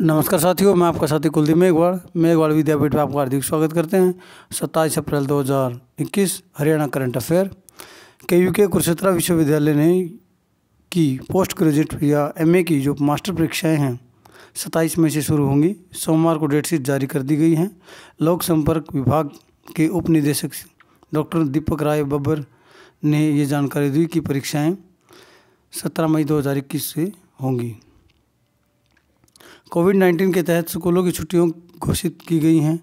नमस्कार साथियों मैं आपका साथी कुलदीप मेघवाड़ मेघवाड़ विद्यापीठ में आपका हार्दिक स्वागत करते हैं सत्ताईस अप्रैल 2021 हरियाणा करंट अफेयर के यू के कुरुक्षेत्रा विश्वविद्यालय ने की पोस्ट ग्रेजुएट या एम की जो मास्टर परीक्षाएं हैं सत्ताईस मई से शुरू होंगी सोमवार को डेटशीट जारी कर दी गई हैं लोक संपर्क विभाग के उप निदेशक डॉक्टर दीपक राय बब्बर ने ये जानकारी दी कि परीक्षाएँ सत्रह मई दो से होंगी कोविड नाइन्टीन के तहत स्कूलों की छुट्टियों घोषित की गई हैं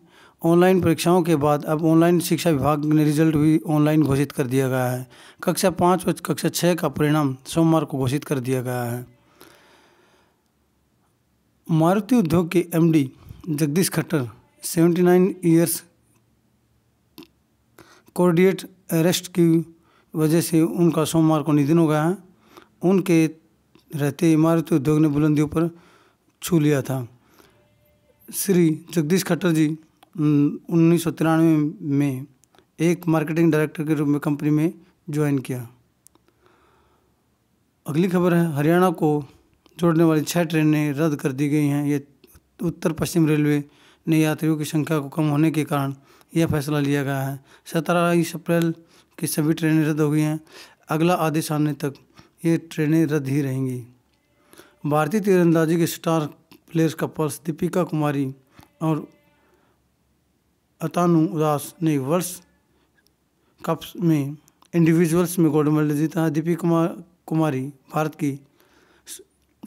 ऑनलाइन परीक्षाओं के बाद अब ऑनलाइन शिक्षा विभाग ने रिजल्ट भी ऑनलाइन घोषित कर दिया गया है कक्षा पाँच और कक्षा छः का परिणाम सोमवार को घोषित कर दिया गया है मारुति उद्योग के MD Jagdish Khattar 79 years cardiac arrest की वजह से उनका सोमवार को निधन हो गया है उनके रहते मारुति उद्योग ने बुलंदियों पर छू लिया था श्री जगदीश खट्टर जी उन्नीस में एक मार्केटिंग डायरेक्टर के रूप में कंपनी में ज्वाइन किया अगली खबर है हरियाणा को जोड़ने वाली छः ट्रेनें रद्द कर दी गई हैं ये उत्तर पश्चिम रेलवे ने यात्रियों की संख्या को कम होने के कारण यह फैसला लिया गया है सत्रह अप्रैल की सभी ट्रेनें रद्द हो गई हैं अगला आदेश आने तक ये ट्रेनें रद्द ही रहेंगी भारतीय तीरंदाजी के star players couples Deepika Kumari और अतानु उदास ने वर्ल्ड कप में इंडिविजुअल्स में गोल्ड मेडल जीता दीपिका कुमार कुमारी भारत की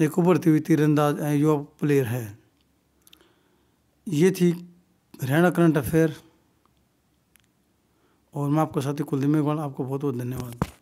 एक उभरती हुई तीरंदाज युवा प्लेयर है ये थी हरियाणा करंट अफेयर और मैं आपके साथी कुलदीप मेघवाल आपको बहुत बहुत धन्यवाद